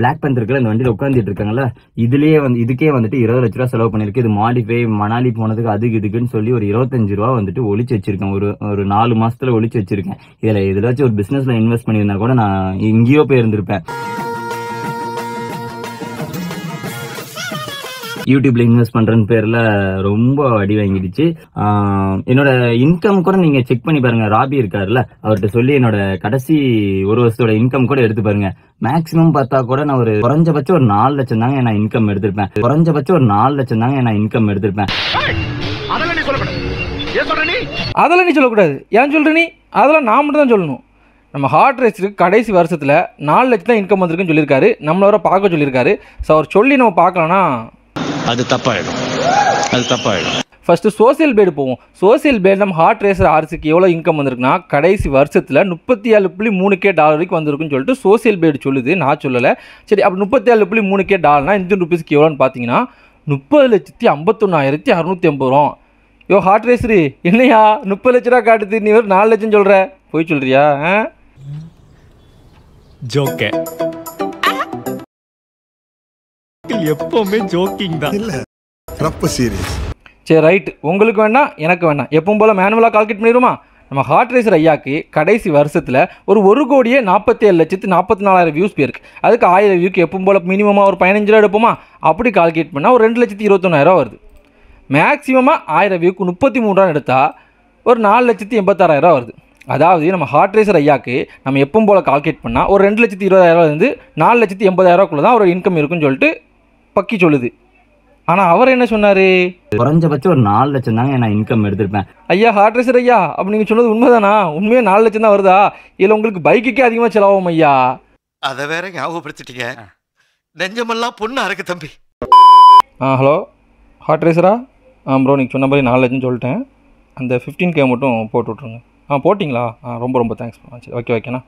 black பேந்தருக்குள்ள அந்த வண்டியில் உட்காந்துட்டு இருக்காங்கல்ல இதுலேயே வந்து இதுக்கே வந்துட்டு இருபது லட்ச ரூபா செலவு பண்ணிருக்கு இது மாடிஃபை மணாலி போனதுக்கு அதுக்கு இதுக்குன்னு சொல்லி ஒரு இருபத்தஞ்சு ரூபா வந்துட்டு ஒழிச்சு வச்சிருக்கேன் ஒரு ஒரு நாலு மாசத்துல ஒழிச்சு வச்சிருக்கேன் இதுல எதாச்சும் ஒரு பிசினஸ்ல இன்வெஸ்ட் பண்ணியிருந்தா கூட நான் இங்கேயோ போயிருந்திருப்பேன் யூடியூப்ல இன்வெஸ்ட் பண்றேன்னு பேர்ல ரொம்ப அடி வாங்கிடுச்சு என்னோட இன்கம் கூட நீங்க செக் பண்ணி பாருங்க ராபி இருக்காருல்ல அவர்கிட்ட சொல்லி என்னோட கடைசி ஒரு வருஷத்தோட இன்கம் கூட எடுத்து பாருங்க மேக்ஸிமம் பார்த்தா கூட நான் ஒரு குறைஞ்சபட்சம் ஒரு நாலு லட்சம் தாங்க நான் இன்கம் எடுத்திருப்பேன் குறைஞ்சபட்சம் ஒரு நாலு லட்சம் தாங்க நான் இன்கம் எடுத்திருப்பேன் அதெல்லாம் நீ சொல்லக்கூடாது ஏன் சொல்ற நீ அதெல்லாம் நான் மட்டும் தான் சொல்லணும் நம்ம ஹார்ட் ரேஸுக்கு கடைசி வருஷத்தில் நாலு லட்சம் தான் இன்கம் வந்திருக்குன்னு சொல்லியிருக்காரு நம்மளோட பார்க்க சொல்லியிருக்காரு ஸோ அவர் சொல்லி நம்ம பார்க்கலன்னா அது தப்பாயிடும் அது தப்பாயிடும் ஃபஸ்ட்டு சோசியல் பேடு போவோம் சோசியல் பேடு நம்ம ஹார்ட் ரேசர் ஆர்சிக்கு எவ்வளோ இன்கம் வந்திருக்குன்னா கடைசி வருஷத்தில் முப்பத்தி ஏழு புள்ளி மூணு கே டாலர் வரைக்கும் வந்திருக்குன்னு சொல்லிட்டு சோசியல் பேடு சொல்லுது நான் சொல்லலை சரி அப்படி முப்பத்தி ஏழு புள்ளி மூணு கே டாலர்னா இந்தியன் ருபீஸ்க்கு எவ்வளோன்னு பார்த்தீங்கன்னா முப்பது லட்சத்தி ஐம்பத்தொன்னாயிரத்தி அறநூற்றி ஐம்பது ரூபா யோ ஹார்ட் ரேசரு என்னையா முப்பது லட்ச ரூபா காட்டுது நீ ஒரு நாலு லட்சம் சொல்கிற போய் சொல்கிறியா ஜோக்கே எப்பவுமே ஜோக்கிங் தான் இல்ல ரப்ப சீரியஸ் சரி ரைட் உங்களுக்கு வேணாம் எனக்கு வேணாம் எப்பவும் போல் மேனுவலாக கால்குலேட் பண்ணிடுமா நம்ம ஹார்ட் ரேசர் ஐயாக்கு கடைசி வருஷத்தில் ஒரு ஒரு கோடியே நாற்பத்தி ஏழு லட்சத்து நாற்பத்தி நாலாயிரம் வியூஸ் போயிருக்கு அதுக்கு ஆயிரம் வியூக்கு எப்பவும் போல் மினிமமாக ஒரு பதினஞ்சு ரூபா எடுப்போமா அப்படி கால்குலேட் பண்ணால் ஒரு ரெண்டு லட்சத்து இருபத்தொன்னாயிரம் வருது மேக்ஸிமமாக ஆயிரம் வியூக்கு முப்பத்தி மூணு எடுத்தால் ஒரு நாலு லட்சத்து எண்பத்தாறாயிரம் வருது அதாவது நம்ம ஹார்ட் ரேசர் ஐயாக்கு நம்ம எப்பவும் போல் கால்குலேட் பண்ணால் ஒரு ரெண்டு லட்சத்து இருந்து நாலு லட்சத்து ரூபாக்குள்ளே தான் ஒரு இன்கம் இருக்குன்னு சொல்லிட்டு பக்கி சொல்லுது ஆனால் அவர் என்ன சொன்னார் குறைஞ்சபட்சம் ஒரு நாலு லட்சம் தாங்க நான் இன்கம் எடுத்திருப்பேன் ஐயா ஹார்ட் ரேசர் ஐயா அப்படி நீங்கள் சொன்னது உண்மைதானா உண்மையே நாலு லட்சம் தான் வருதா இல்லை உங்களுக்கு பைக்குக்கே அதிகமாக செலவாகும் ஐயா அதை வேற ஞாபகப்படுத்திட்டீங்க நெஞ்சமெல்லாம் பொண்ணு அறக்கு தம்பி ஆ ஹலோ ஹார்ட் ரேசரா ஆ ப்ரோ நீங்கள் சொன்ன மாதிரி நாலு லட்சம் சொல்லிட்டேன் அந்த ஃபிஃப்டீன் கே மட்டும் போட்டு விட்ருங்க ஆ போட்டிங்களா ஆ ரொம்ப ரொம்ப தேங்க்ஸ் சரி ஓகே ஓகேண்ணா